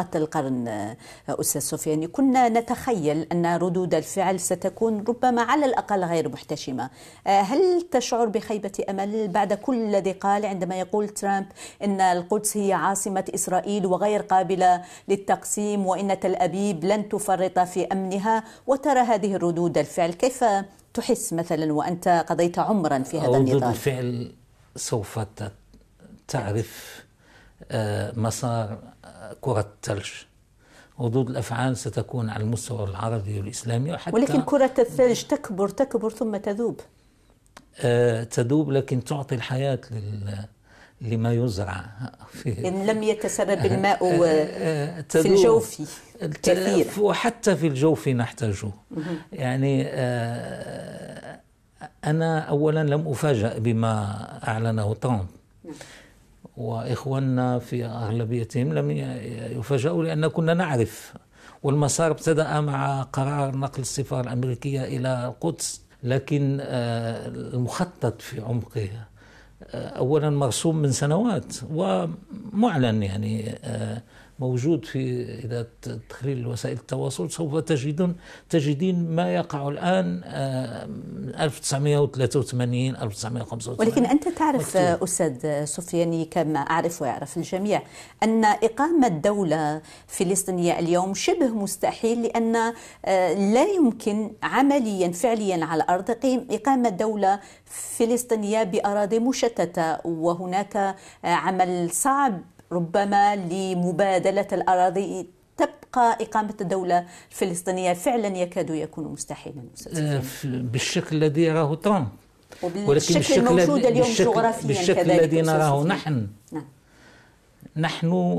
صفقة القرن آه، أستاذ سفياني كنا نتخيل أن ردود الفعل ستكون ربما على الأقل غير محتشمة آه، هل تشعر بخيبة أمل بعد كل الذي قال عندما يقول ترامب أن القدس هي عاصمة إسرائيل وغير قابلة للتقسيم وإن تل أبيب لن تفرط في أمنها وترى هذه الردود الفعل كيف تحس مثلا وأنت قضيت عمرا في هذا النظام ردود الفعل سوف تعرف آه، مسار آه، كرة الثلج ردود الافعال ستكون على المستوى العربي والاسلامي وحتى ولكن كرة الثلج تكبر تكبر ثم تذوب آه، تذوب لكن تعطي الحياة لل لما يزرع في إن لم يتسبب الماء في الجوف كثيرا وحتى في الجوف نحتاجه يعني أنا أولا لم أفاجأ بما أعلنه ترامب وإخواننا في أغلبيتهم لم يفاجئوا لأن كنا نعرف والمسار ابتدأ مع قرار نقل السفارة الأمريكية إلى القدس لكن آه، المخطط في عمقه آه، أولا مرسوم من سنوات ومعلن يعني آه، موجود في إذا تخليل وسائل التواصل سوف تجدون تجدين ما يقع الآن 1983 آه، 1985 ولكن أنت تعرف مكتوب. أستاذ سفياني كما أعرف ويعرف الجميع أن إقامة دولة فلسطينية اليوم شبه مستحيل لأن آه، لا يمكن عمليا فعليا على الأرض إقامة دولة فلسطينية بأراضي مشتتة وهناك آه، عمل صعب ربما لمبادلة الأراضي تبقى إقامة الدولة الفلسطينية فعلا يكاد يكون مستحيلا آه، بالشكل الذي يراه ترامب ولكن الشكل الموجود اليوم بالشكل جغرافيا بالشكل الذي نراه نحن نعم. نحن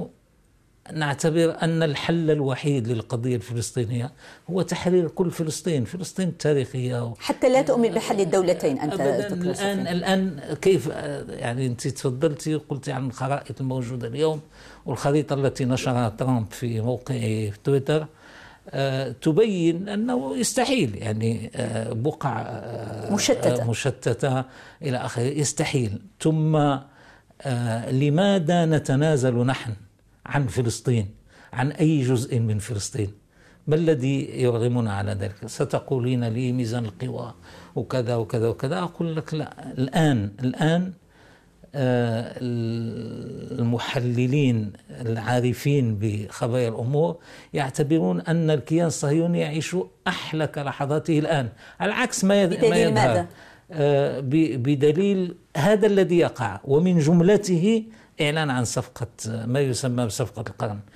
نعتبر أن الحل الوحيد للقضية الفلسطينية هو تحرير كل فلسطين فلسطين التاريخية حتى لا تؤمن بحل الدولتين أنت أبداً الآن, الآن كيف آه، يعني أنت تفضلتي وقلتي عن الخرائط الموجودة اليوم والخريطة التي نشرها ترامب في موقعه في تويتر آه، تبين انه يستحيل يعني آه، بقع مشتته مشتته الى اخره يستحيل ثم لماذا نتنازل نحن عن فلسطين عن أي جزء من فلسطين ما الذي يرغمنا على ذلك ستقولين لي ميزان القوى وكذا وكذا وكذا أقول لك لا الآن الآن آه، المحللين العارفين بخبايا الأمور يعتبرون أن الكيان الصهيوني يعيش أحلك لحظاته الآن على عكس ما يظهر ماذا؟ آه، بدليل هذا الذي يقع ومن جملته إعلان عن صفقة ما يسمى بصفقة القرن